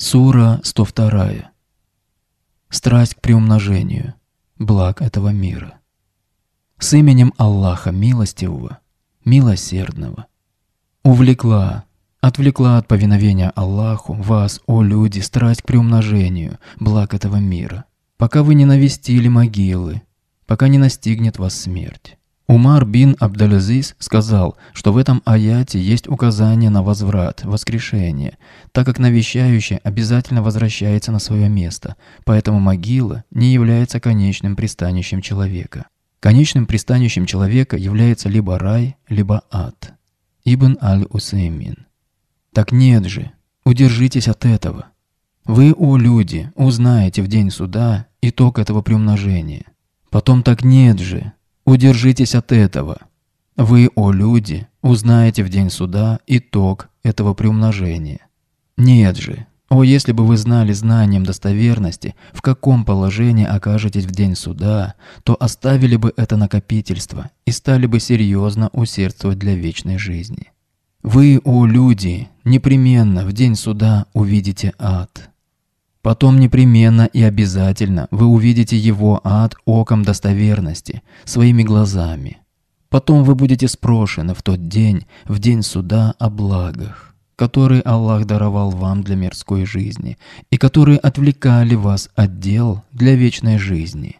Сура 102. Страсть к приумножению благ этого мира. С именем Аллаха Милостивого, Милосердного. Увлекла, отвлекла от повиновения Аллаху вас, о люди, страсть к приумножению благ этого мира, пока вы не навестили могилы, пока не настигнет вас смерть. Умар бин Абдалязиз сказал, что в этом аяте есть указание на возврат, воскрешение, так как навещающий обязательно возвращается на свое место, поэтому могила не является конечным пристанищем человека. Конечным пристанищем человека является либо рай, либо ад. Ибн аль-Усеймин. Так нет же, удержитесь от этого. Вы, о люди, узнаете в день суда итог этого приумножения. Потом так нет же, Удержитесь от этого. Вы, о люди, узнаете в день суда итог этого приумножения. Нет же, о, если бы вы знали знанием достоверности, в каком положении окажетесь в день суда, то оставили бы это накопительство и стали бы серьезно усердствовать для вечной жизни. Вы, о люди, непременно в день суда увидите ад. Потом непременно и обязательно вы увидите его ад оком достоверности, своими глазами. Потом вы будете спрошены в тот день, в день суда о благах, которые Аллах даровал вам для мирской жизни и которые отвлекали вас от дел для вечной жизни.